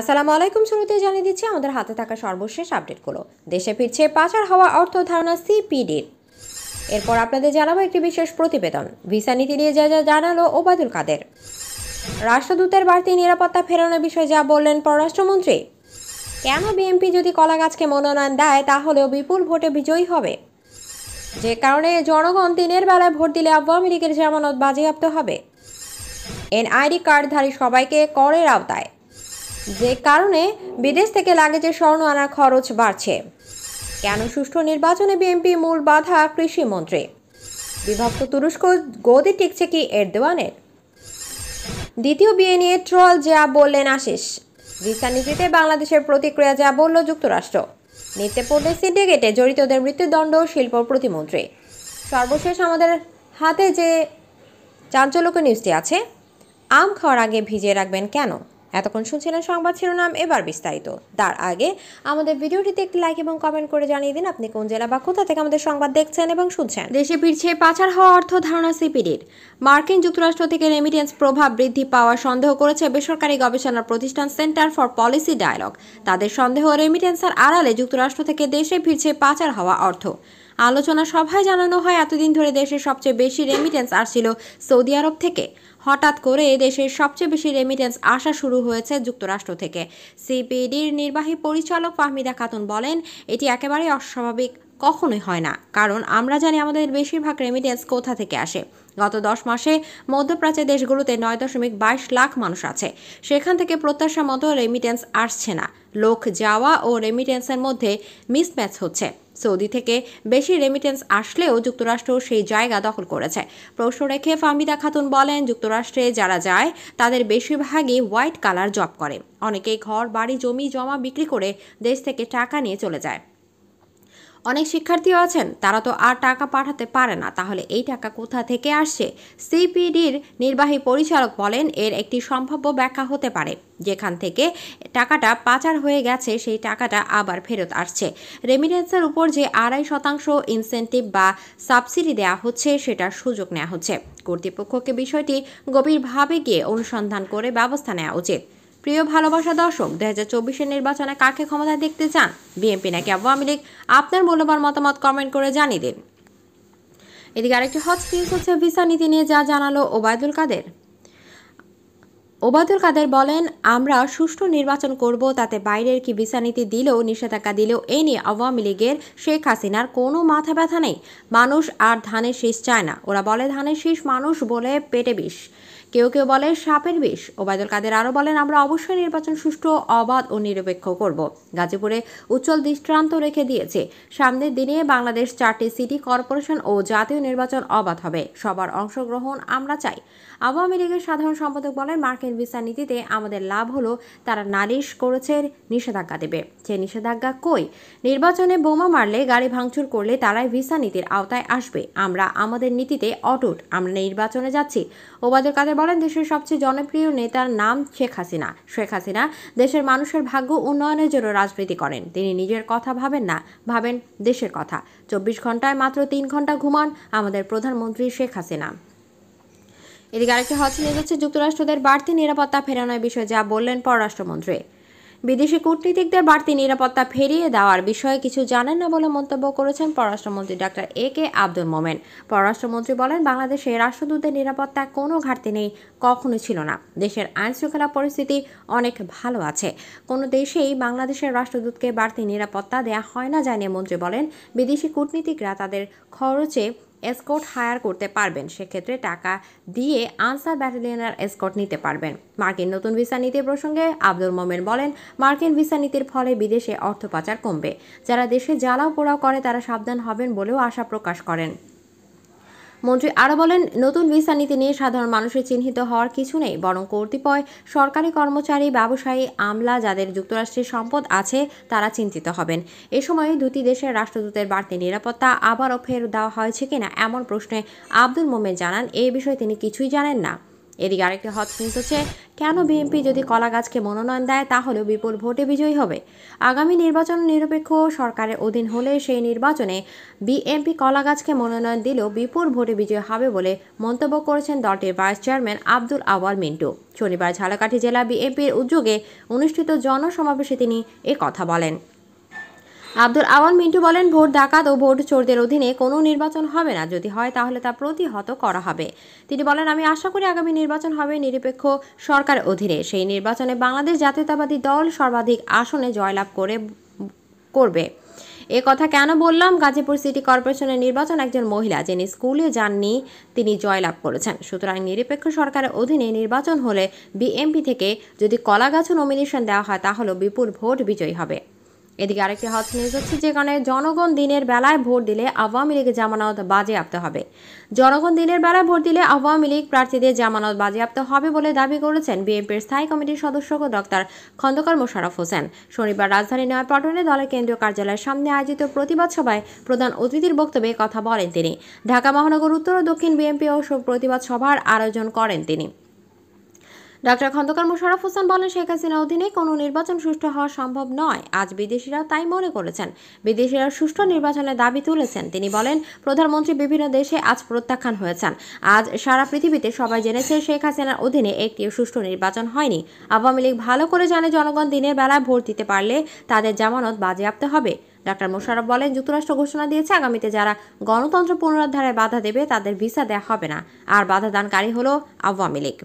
আসসালামু আলাইকুম শুরুতে জানিয়ে দিচ্ছি আমাদের হাতে থাকা সর্বশেষ আপডেটগুলো দেশে ফিরছে পাচার হওয়া অর্থ ধারণা সিপিডির এরপর আপনাদের জানাবো একটি বিশেষ প্রতিবেদন ভিসা নীতি নিয়ে যা যা জানালো ওবায়দুল কাদের রাষ্ট্রদূতের বাড়তি নিরাপত্তা ফেরানোর বিষয়ে যা বললেন পররাষ্ট্রমন্ত্রী কেন বিএনপি যদি কলাগাছকে মনোনয়ন দেয় তাহলেও বিপুল ভোটে বিজয়ী হবে যে কারণে জনগণ দিনের বেলায় ভোট দিলে আওয়ামী লীগের জামানত বাজেয়াপ্ত হবে এনআইডি কার্ডধারী সবাইকে করের আওতায় যে কারণে বিদেশ থেকে লাগেজে স্বর্ণ আনার খরচ বাড়ছে কেন সুষ্ঠু নির্বাচনে বিএনপি মূল বাধা কৃষিমন্ত্রী বিভক্ত তুরস্ক গদি টিকছে কি এর দেওয়ানের দ্বিতীয় বিয়ে নিয়ে ট্রল যা বললেন আশিস ভিসা নীতিতে বাংলাদেশের প্রতিক্রিয়া যা বলল যুক্তরাষ্ট্র নিতে পড়লে সিন্ডিকেটে জড়িতদের মৃত্যুদণ্ড শিল্প প্রতিমন্ত্রী সর্বশেষ আমাদের হাতে যে চাঞ্চল্যক নিউজটি আছে আম খাওয়ার আগে ভিজিয়ে রাখবেন কেন এতক্ষণ শুনছিলেন সংবাদ শিরোনাম এবার বিস্তারিত তার আগে আমাদের ভিডিওটিতে একটি লাইক এবং কমেন্ট করে জানিয়ে দিন আপনি কোন জেলা বা কোথা থেকে আমাদের সংবাদ দেখছেন এবং শুনছেন দেশে ফিরছে পাচার হওয়া অর্থ ধারণা সিপিডির মার্কিন যুক্তরাষ্ট্র থেকে রেমিটেন্স প্রভাব বৃদ্ধি পাওয়ার সন্দেহ করেছে বেসরকারি গবেষণা প্রতিষ্ঠান সেন্টার ফর পলিসি ডায়ালগ তাদের সন্দেহ রেমিটেন্সের আড়ালে যুক্তরাষ্ট্র থেকে দেশে ফিরছে পাচার হওয়া অর্থ আলোচনা সভায় জানানো হয় এতদিন ধরে দেশের সবচেয়ে বেশি রেমিটেন্স আসছিল সৌদি আরব থেকে হঠাৎ করে দেশের সবচেয়ে বেশি রেমিটেন্স আসা শুরু হয়েছে যুক্তরাষ্ট্র থেকে সিপিডির নির্বাহী পরিচালক ফাহমিদা খাতুন বলেন এটি একেবারেই অস্বাভাবিক কখনোই হয় না কারণ আমরা জানি আমাদের বেশিরভাগ রেমিটেন্স কোথা থেকে আসে গত দশ মাসে মধ্যপ্রাচ্যের দেশগুলোতে নয় দশমিক বাইশ লাখ মানুষ আছে সেখান থেকে প্রত্যাশা মতো রেমিটেন্স আসছে না লোক যাওয়া ও রেমিটেন্সের মধ্যে মিসম্যাচ হচ্ছে সৌদি থেকে বেশি রেমিটেন্স আসলেও যুক্তরাষ্ট্র সেই জায়গা দখল করেছে প্রশ্ন রেখে ফাহমিদা খাতুন বলেন যুক্তরাষ্ট্রে যারা যায় তাদের বেশিরভাগই হোয়াইট কালার জব করে অনেকেই ঘর বাড়ি জমি জমা বিক্রি করে দেশ থেকে টাকা নিয়ে চলে যায় অনেক শিক্ষার্থী আছেন তারা তো আর টাকা পাঠাতে পারে না তাহলে এই টাকা কোথা থেকে আসছে সিপিডির নির্বাহী পরিচালক বলেন এর একটি সম্ভাব্য ব্যাখ্যা হতে পারে যেখান থেকে টাকাটা পাচার হয়ে গেছে সেই টাকাটা আবার ফেরত আসছে রেমিডেন্সের উপর যে আড়াই শতাংশ ইনসেন্টিভ বা সাবসিডি দেওয়া হচ্ছে সেটার সুযোগ নেওয়া হচ্ছে কর্তৃপক্ষকে বিষয়টি গভীরভাবে গিয়ে অনুসন্ধান করে ব্যবস্থা নেওয়া উচিত প্রিয় ভালোবাসা দর্শক দু হাজার চব্বিশের নির্বাচনে কাকে ক্ষমতায় দেখতে চান বিএনপি নাকি আওয়ামী লীগ আপনার মূল্যবান মতামত কমেন্ট করে জানিয়ে দিন এদিকে আরেকটি হট নিউজ হচ্ছে ভিসা নীতি নিয়ে যা জানালো ওবায়দুল কাদের ওবায়দুল কাদের বলেন আমরা সুষ্ঠু নির্বাচন করব তাতে বাইরের কি ভিসা নীতি দিলেও নিষেধাজ্ঞা দিলেও এ নিয়ে আওয়ামী লীগের শেখ হাসিনার কোনো মাথা ব্যথা নেই মানুষ আর ধানের শীষ চায় না ওরা বলে ধানের শীষ মানুষ বলে পেটে বিষ কেউ কেউ বলে সাপের বিষ ওবায়দুল কাদের আরও বলেন আমরা অবশ্যই নির্বাচন সুষ্ঠু অবাধ ও নিরপেক্ষ করব গাজীপুরে উজ্জ্বল দৃষ্টান্ত রেখে দিয়েছে সামনের দিনে বাংলাদেশ চারটি সিটি কর্পোরেশন ও জাতীয় নির্বাচন অবাধ হবে সবার অংশগ্রহণ আমরা চাই আওয়ামী লীগের সাধারণ সম্পাদক বলেন মার্কিন ভিসা নীতিতে আমাদের লাভ হলো তারা নালিশ করেছে নিষেধাজ্ঞা দেবে সে নিষেধাজ্ঞা কই নির্বাচনে বোমা মারলে গাড়ি ভাঙচুর করলে তারাই ভিসা নীতির আওতায় আসবে আমরা আমাদের নীতিতে অটুট আমরা নির্বাচনে যাচ্ছি ওবায়দুল কাদের বলেন দেশের সবচেয়ে জনপ্রিয় নেতার নাম শেখ হাসিনা শেখ হাসিনা দেশের মানুষের ভাগ্য উন্নয়নের জন্য রাজনীতি করেন তিনি নিজের কথা ভাবেন না ভাবেন দেশের কথা চব্বিশ ঘন্টায় মাত্র তিন ঘন্টা ঘুমান আমাদের প্রধানমন্ত্রী শেখ হাসিনা এদিকে আরেকটি হচ্ছে যুক্তরাষ্ট্রদের বাড়তি নিরাপত্তা ফেরানোর বিষয়ে যা বললেন পররাষ্ট্রমন্ত্রী বিদেশি কূটনীতিকদের বাড়তি নিরাপত্তা ফিরিয়ে দেওয়ার বিষয়ে কিছু জানেন না বলে মন্তব্য করেছেন পররাষ্ট্রমন্ত্রী ডাক্তার এ কে আব্দুল মোমেন পররাষ্ট্রমন্ত্রী বলেন বাংলাদেশে রাষ্ট্রদূতের নিরাপত্তা কোনো ঘাটতি নেই কখনো ছিল না দেশের আইন শৃঙ্খলা পরিস্থিতি অনেক ভালো আছে কোনো দেশেই বাংলাদেশের রাষ্ট্রদূতকে বাড়তি নিরাপত্তা দেয়া হয় না জানিয়ে মন্ত্রী বলেন বিদেশি কূটনীতিকরা তাদের খরচে এসকোট হায়ার করতে পারবেন সেক্ষেত্রে টাকা দিয়ে আনসার ব্যাটালিয়নের এসকোট নিতে পারবেন মার্কিন নতুন ভিসা নীতি প্রসঙ্গে আব্দুল মোমেন বলেন মার্কিন ভিসা নীতির ফলে বিদেশে অর্থ পাচার কমবে যারা দেশে জ্বালাও পোড়াও করে তারা সাবধান হবেন বলেও আশা প্রকাশ করেন মন্ত্রী আরও বলেন নতুন ভিসা নীতি নিয়ে সাধারণ মানুষের চিহ্নিত হওয়ার কিছু নেই বরং কর্তৃপয় সরকারি কর্মচারী ব্যবসায়ী আমলা যাদের যুক্তরাষ্ট্রের সম্পদ আছে তারা চিন্তিত হবেন এ সময় দুটি দেশের রাষ্ট্রদূতের বাড়তি নিরাপত্তা আবারও ফের দেওয়া হয়েছে কিনা এমন প্রশ্নে আব্দুল মোমেন জানান এই বিষয়ে তিনি কিছুই জানেন না এদিকে আরেকটি হট নিউজ হচ্ছে কেন বিএনপি যদি কলা গাছকে মনোনয়ন দেয় তাহলে বিপুল ভোটে বিজয়ী হবে আগামী নির্বাচন নিরপেক্ষ সরকারের অধীন হলে সেই নির্বাচনে বিএনপি কলা গাছকে মনোনয়ন দিলেও বিপুল ভোটে বিজয়ী হবে বলে মন্তব্য করেছেন দলটির ভাইস চেয়ারম্যান আব্দুল আওয়াল মিন্টু শনিবার ঝালাকাঠি জেলা বিএনপির উদ্যোগে অনুষ্ঠিত জনসমাবেশে তিনি কথা বলেন আব্দুল আওয়াল মিন্টু বলেন ভোট ডাকাত ও ভোট চোরদের অধীনে কোনো নির্বাচন হবে না যদি হয় তাহলে তা প্রতিহত করা হবে তিনি বলেন আমি আশা করি আগামী নির্বাচন হবে নিরপেক্ষ সরকার অধীনে সেই নির্বাচনে বাংলাদেশ জাতীয়তাবাদী দল সর্বাধিক আসনে জয়লাভ করে করবে এ কথা কেন বললাম গাজীপুর সিটি কর্পোরেশনের নির্বাচন একজন মহিলা যিনি স্কুলে যাননি তিনি জয়লাভ করেছেন সুতরাং নিরপেক্ষ সরকারের অধীনে নির্বাচন হলে বিএমপি থেকে যদি কলাগাছ নমিনেশন দেওয়া হয় তাহলে বিপুল ভোট বিজয়ী হবে এদিকে আরেকটি হট নিউজ হচ্ছে যেখানে জনগণ দিনের বেলায় ভোট দিলে আওয়ামী লীগের জামানত আপতে হবে জনগণ দিনের বেলায় ভোট দিলে আওয়ামী লীগ প্রার্থীদের জামানত আপতে হবে বলে দাবি করেছেন বিএনপির স্থায়ী কমিটির সদস্য ডক্টর খন্দকার মোশারফ হোসেন শনিবার রাজধানী নয়াপটনে দলের কেন্দ্রীয় কার্যালয়ের সামনে আয়োজিত প্রতিবাদ সভায় প্রধান অতিথির বক্তব্যে কথা বলেন তিনি ঢাকা মহানগর উত্তর ও দক্ষিণ বিএনপি ও প্রতিবাদ সভার আয়োজন করেন তিনি ডাক্তার খন্দকার মোশারফ হোসেন বলেন শেখ হাসিনা অধীনে কোনো নির্বাচন সুষ্ঠু হওয়া সম্ভব নয় আজ বিদেশিরা তাই মনে করেছেন বিদেশিরা সুষ্ঠু নির্বাচনের দাবি তুলেছেন তিনি বলেন প্রধানমন্ত্রী বিভিন্ন দেশে আজ প্রত্যাখ্যান হয়েছেন আজ সারা পৃথিবীতে সবাই জেনেছে শেখ হাসিনার অধীনে একটি সুষ্ঠু নির্বাচন হয়নি আওয়ামী লীগ ভালো করে জানে জনগণ দিনের বেলায় ভোট দিতে পারলে তাদের জামানত বাজেয়াপ্ত হবে ডাক্তার মোশারফ বলেন যুক্তরাষ্ট্র ঘোষণা দিয়েছে আগামীতে যারা গণতন্ত্র পুনরুদ্ধারে বাধা দেবে তাদের ভিসা দেওয়া হবে না আর বাধাদানকারী হল আওয়ামী লীগ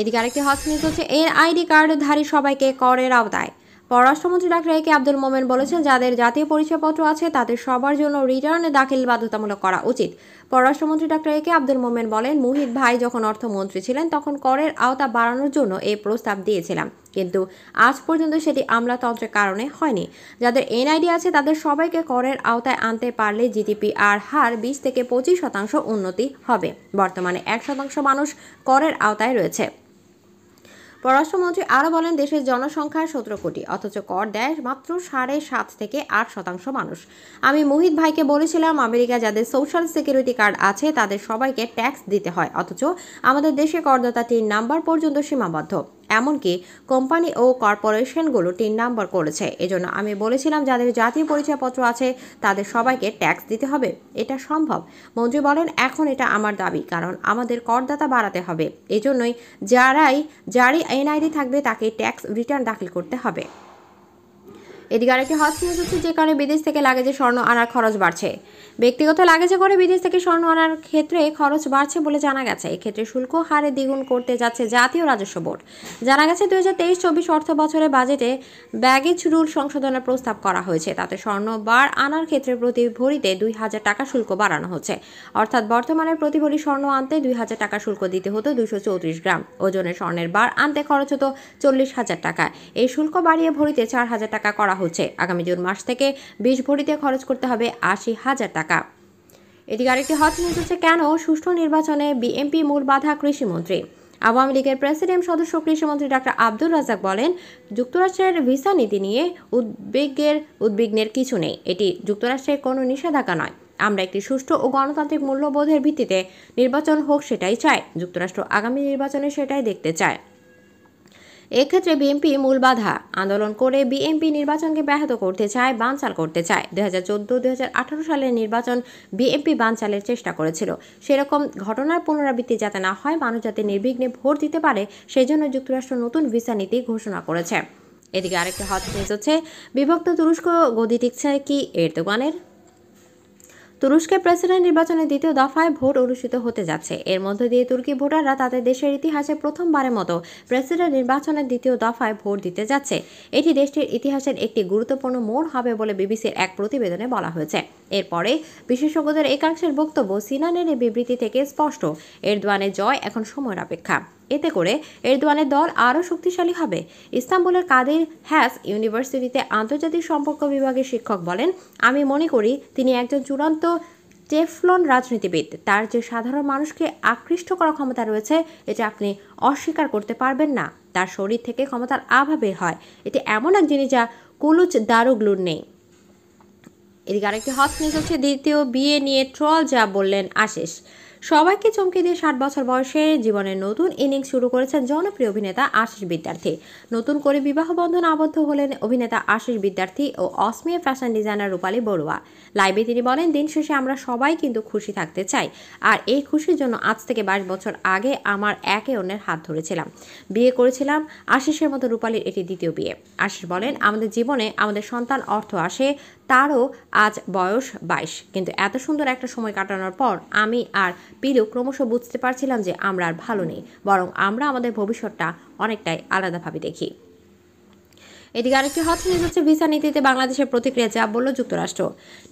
এদিকে আরেকটি হট নিউজ হচ্ছে এর আইডি কার্ডধারী সবাইকে করের আওতায় পররাষ্ট্রমন্ত্রী ডাক্তার এ কে আব্দুল মোমেন বলেছেন যাদের জাতীয় পরিচয়পত্র আছে তাদের সবার জন্য রিটার্ন দাখিল বাধ্যতামূলক করা উচিত পররাষ্ট্রমন্ত্রী ডাক্তার এ কে আব্দুল মোমেন বলেন মুহিত ভাই যখন অর্থমন্ত্রী ছিলেন তখন করের আওতা বাড়ানোর জন্য এই প্রস্তাব দিয়েছিলাম কিন্তু আজ পর্যন্ত সেটি আমলাতন্ত্রের কারণে হয়নি যাদের এনআইডি আছে তাদের সবাইকে করের আওতায় আনতে পারলে জিডিপি আর হার বিশ থেকে পঁচিশ শতাংশ উন্নতি হবে বর্তমানে এক শতাংশ মানুষ করের আওতায় রয়েছে পররাষ্ট্রমন্ত্রী আরও বলেন দেশের জনসংখ্যা সতেরো কোটি অথচ কর দেয় মাত্র সাড়ে সাত থেকে আট শতাংশ মানুষ আমি মোহিত ভাইকে বলেছিলাম আমেরিকা যাদের সোশ্যাল সিকিউরিটি কার্ড আছে তাদের সবাইকে ট্যাক্স দিতে হয় অথচ আমাদের দেশে করদাতাটির নাম্বার পর্যন্ত সীমাবদ্ধ এমনকি কোম্পানি ও কর্পোরেশনগুলো তিন নম্বর করেছে এজন্য আমি বলেছিলাম যাদের জাতীয় পরিচয়পত্র আছে তাদের সবাইকে ট্যাক্স দিতে হবে এটা সম্ভব মন্ত্রী বলেন এখন এটা আমার দাবি কারণ আমাদের করদাতা বাড়াতে হবে এজন্যই যারাই যারই এনআইডি থাকবে তাকে ট্যাক্স রিটার্ন দাখিল করতে হবে এদিকে আরেকটি হট নিউজ হচ্ছে যে কারণে বিদেশ থেকে লাগেজে স্বর্ণ আনার খরচ বাড়ছে ব্যক্তিগত লাগেজে করে বিদেশ থেকে স্বর্ণ আনার ক্ষেত্রে খরচ বাড়ছে বলে জানা গেছে এক্ষেত্রে শুল্ক হারে দ্বিগুণ করতে যাচ্ছে জাতীয় রাজস্ব বোর্ড জানা গেছে দুই হাজার তেইশ চব্বিশ অর্থ বছরের বাজেটে ব্যাগেজ রুল সংশোধনের প্রস্তাব করা হয়েছে তাতে স্বর্ণ বার আনার ক্ষেত্রে প্রতি ভরিতে দুই হাজার টাকা শুল্ক বাড়ানো হচ্ছে অর্থাৎ বর্তমানে প্রতি ভরি স্বর্ণ আনতে দুই হাজার টাকা শুল্ক দিতে হতো দুশো চৌত্রিশ গ্রাম ওজনের স্বর্ণের বার আনতে খরচ হতো চল্লিশ হাজার টাকা এই শুল্ক বাড়িয়ে ভরিতে চার হাজার টাকা করা হচ্ছে আগামী জুন মাস থেকে বিশ ভরিতে খরচ করতে হবে আশি হাজার টাকা টাকা এদিকে আরেকটি হট নিউজ হচ্ছে কেন সুষ্ঠু নির্বাচনে বিএমপি মূল বাধা কৃষিমন্ত্রী আওয়ামী লীগের প্রেসিডেন্ট সদস্য কৃষিমন্ত্রী ডাক্তার আব্দুল রাজাক বলেন যুক্তরাষ্ট্রের ভিসা নীতি নিয়ে উদ্বেগের উদ্বিগ্নের কিছু নেই এটি যুক্তরাষ্ট্রের কোনো নিষেধাজ্ঞা নয় আমরা একটি সুষ্ঠু ও গণতান্ত্রিক মূল্যবোধের ভিত্তিতে নির্বাচন হোক সেটাই চায় যুক্তরাষ্ট্র আগামী নির্বাচনে সেটাই দেখতে চায় এক্ষেত্রে বিএনপি মূল বাধা আন্দোলন করে বিএনপি নির্বাচনকে ব্যাহত করতে চায় বানচাল করতে চায় দুই হাজার চোদ্দ সালের নির্বাচন বিএনপি বানচালের চেষ্টা করেছিল সেরকম ঘটনার পুনরাবৃত্তি যাতে না হয় মানুষ যাতে নির্বিঘ্নে ভোট দিতে পারে সেই জন্য যুক্তরাষ্ট্র নতুন ভিসা নীতি ঘোষণা করেছে এদিকে আরেকটা হট নিউজ হচ্ছে বিভক্ত তুরস্ক গদি টিকছে কি এর দোকানের তুরস্কে প্রেসিডেন্ট নির্বাচনে দ্বিতীয় দফায় ভোট অনুষ্ঠিত হতে যাচ্ছে এর মধ্য দিয়ে তুর্কি ভোটাররা তাদের দেশের ইতিহাসে প্রথমবারের মতো প্রেসিডেন্ট নির্বাচনের দ্বিতীয় দফায় ভোট দিতে যাচ্ছে এটি দেশটির ইতিহাসের একটি গুরুত্বপূর্ণ মোড় হবে বলে বিবিসির এক প্রতিবেদনে বলা হয়েছে এরপরে বিশেষজ্ঞদের একাংশের বক্তব্য সিনানের বিবৃতি থেকে স্পষ্ট দোয়ানে জয় এখন সময়ের অপেক্ষা এতে করে এরদোয়ানের দল আরও শক্তিশালী হবে ইস্তাম্বুলের কাদের হ্যাস ইউনিভার্সিটিতে আন্তর্জাতিক সম্পর্ক বিভাগের শিক্ষক বলেন আমি মনে করি তিনি একজন চূড়ান্ত টেফলন রাজনীতিবিদ তার যে সাধারণ মানুষকে আকৃষ্ট করার ক্ষমতা রয়েছে এটা আপনি অস্বীকার করতে পারবেন না তার শরীর থেকে ক্ষমতার আভাবে হয় এটি এমন এক জিনিস যা কুলুচ দারুগ্লুর নেই এদিকে আরেকটি হট নিউজ হচ্ছে দ্বিতীয় বিয়ে নিয়ে ট্রল যা বললেন আশিস সবাইকে চমকে দিয়ে ষাট বছর বয়সে জীবনের নতুন ইনিংস শুরু করেছেন জনপ্রিয় অভিনেতা আশিস বিদ্যার্থী নতুন করে বিবাহ বন্ধন আবদ্ধ হলেন অভিনেতা আশিস বিদ্যার্থী ও অস্মীয় ফ্যাশন ডিজাইনার রূপালী বড়ুয়া লাইভে তিনি বলেন দিন শেষে আমরা সবাই কিন্তু খুশি থাকতে চাই আর এই খুশির জন্য আজ থেকে বাইশ বছর আগে আমার একে অন্যের হাত ধরেছিলাম বিয়ে করেছিলাম আশিসের মতো রূপালীর এটি দ্বিতীয় বিয়ে আশিস বলেন আমাদের জীবনে আমাদের সন্তান অর্থ আসে তারও আজ বয়স বাইশ কিন্তু এত সুন্দর একটা সময় কাটানোর পর আমি আর পিলু ক্রমশ বুঝতে পারছিলাম যে আমরা আর ভালো নেই বরং আমরা আমাদের ভবিষ্যৎটা অনেকটাই আলাদাভাবে দেখি এদিকে আরেকটি হট নিউজ হচ্ছে ভিসা নীতিতে বাংলাদেশের প্রতিক্রিয়া যা বলল যুক্তরাষ্ট্র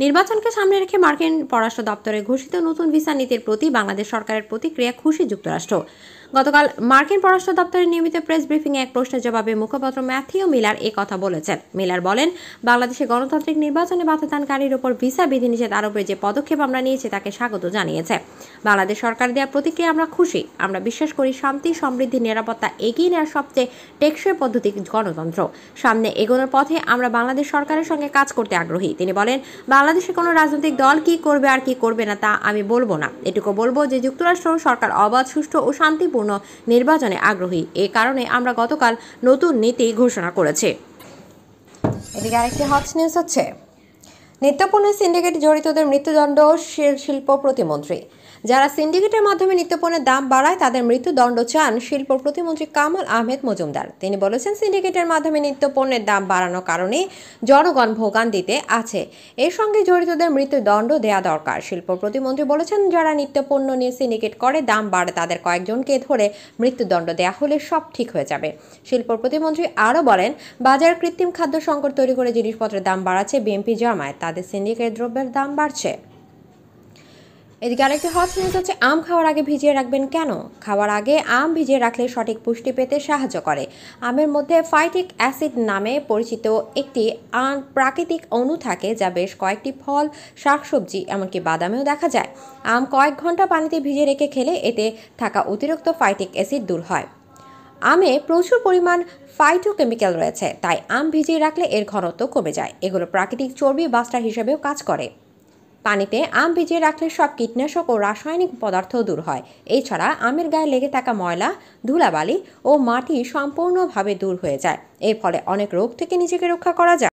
নির্বাচনকে সামনে রেখে মার্কিন পররাষ্ট্র দপ্তরে ঘোষিত নতুন ভিসা নীতির প্রতি বাংলাদেশ সরকারের প্রতিক্রিয়া খুশি যুক্তরাষ্ট্র গতকাল মার্কিন পররাষ্ট্র দপ্তরের নিয়মিত প্রেস ব্রিফিংয়ে এক প্রশ্নের জবাবে মুখপাত্র ম্যাথিউ মিলার এ কথা বলেছেন মিলার বলেন বাংলাদেশে গণতান্ত্রিক নির্বাচনে বাধাদানকারীর উপর ভিসা বিধিনিষেধ আরোপের যে পদক্ষেপ আমরা নিয়েছি তাকে স্বাগত জানিয়েছে বাংলাদেশ সরকার দেওয়া প্রতিক্রিয়া আমরা খুশি আমরা বিশ্বাস করি শান্তি সমৃদ্ধি নিরাপত্তা এগিয়ে নেওয়ার সবচেয়ে টেকসই পদ্ধতি গণতন্ত্র সামনে এগোনোর পথে আমরা বাংলাদেশ সরকারের সঙ্গে কাজ করতে আগ্রহী তিনি বলেন বাংলাদেশে কোনো রাজনৈতিক দল কি করবে আর কি করবে না তা আমি বলবো না এটুকু বলবো যে যুক্তরাষ্ট্র সরকার অবাধ সুষ্ঠু ও শান্তি শান্তিপূর্ণ নির্বাচনে আগ্রহী এ কারণে আমরা গতকাল নতুন নীতি ঘোষণা করেছি এদিকে আরেকটি হট নিউজ হচ্ছে নিত্যপণ্যের সিন্ডিকেট জড়িতদের মৃত্যুদণ্ড শিল্প প্রতিমন্ত্রী যারা সিন্ডিকেটের মাধ্যমে নিত্যপণ্যের দাম বাড়ায় তাদের মৃত্যুদণ্ড চান শিল্প প্রতিমন্ত্রী কামাল আহমেদ মজুমদার তিনি বলেছেন সিন্ডিকেটের মাধ্যমে নিত্যপণ্যের দাম বাড়ানোর কারণে জনগণ ভোগান্তিতে আছে এর সঙ্গে জড়িতদের মৃত্যুদণ্ড দেয়া দরকার শিল্প প্রতিমন্ত্রী বলেছেন যারা নিত্যপণ্য নিয়ে সিন্ডিকেট করে দাম বাড়ে তাদের কয়েকজনকে ধরে মৃত্যুদণ্ড দেয়া হলে সব ঠিক হয়ে যাবে শিল্প প্রতিমন্ত্রী আরও বলেন বাজার কৃত্রিম খাদ্য সংকট তৈরি করে জিনিসপত্রের দাম বাড়াচ্ছে বিএনপি জামায়াত তাদের সিন্ডিকেট দ্রব্যের দাম বাড়ছে এদিকে আরেকটি হট নিউজ হচ্ছে আম খাওয়ার আগে ভিজিয়ে রাখবেন কেন খাওয়ার আগে আম ভিজিয়ে রাখলে সঠিক পুষ্টি পেতে সাহায্য করে আমের মধ্যে ফাইটিক অ্যাসিড নামে পরিচিত একটি প্রাকৃতিক অণু থাকে যা বেশ কয়েকটি ফল শাকসবজি এমনকি বাদামেও দেখা যায় আম কয়েক ঘন্টা পানিতে ভিজিয়ে রেখে খেলে এতে থাকা অতিরিক্ত ফাইটিক অ্যাসিড দূর হয় আমে প্রচুর পরিমাণ ফাইটোকেমিক্যাল রয়েছে তাই আম ভিজিয়ে রাখলে এর ঘনত্ব কমে যায় এগুলো প্রাকৃতিক চর্বি বাস্টার হিসেবেও কাজ করে পানিতে আম ভিজিয়ে রাখলে সব কীটনাশক ও রাসায়নিক পদার্থ দূর হয় এছাড়া আমের গায়ে লেগে থাকা ময়লা ধুলাবালি ও মাটি সম্পূর্ণভাবে দূর হয়ে যায় এর ফলে অনেক রোগ থেকে নিজেকে রক্ষা করা যায়